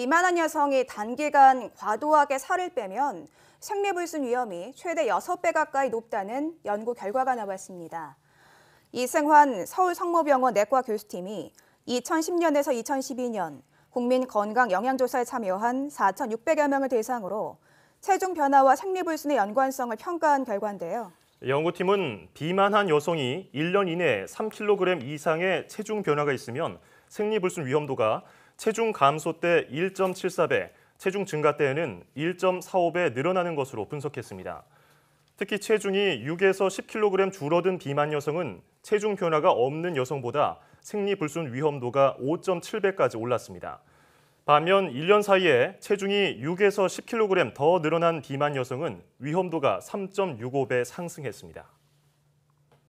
비만한 여성이 단기간 과도하게 살을 빼면 생리불순 위험이 최대 6배 가까이 높다는 연구 결과가 나왔습니다. 이승환 서울성모병원 내과 교수팀이 2010년에서 2012년 국민 건강 영양조사에 참여한 4,600여 명을 대상으로 체중 변화와 생리불순의 연관성을 평가한 결과인데요. 연구팀은 비만한 여성이 1년 이내에 3kg 이상의 체중 변화가 있으면 생리불순 위험도가 체중 감소 때 1.74배, 체중 증가 때에는 1.45배 늘어나는 것으로 분석했습니다. 특히 체중이 6에서 10kg 줄어든 비만 여성은 체중 변화가 없는 여성보다 생리불순 위험도가 5.7배까지 올랐습니다. 반면 1년 사이에 체중이 6에서 10kg 더 늘어난 비만 여성은 위험도가 3.65배 상승했습니다.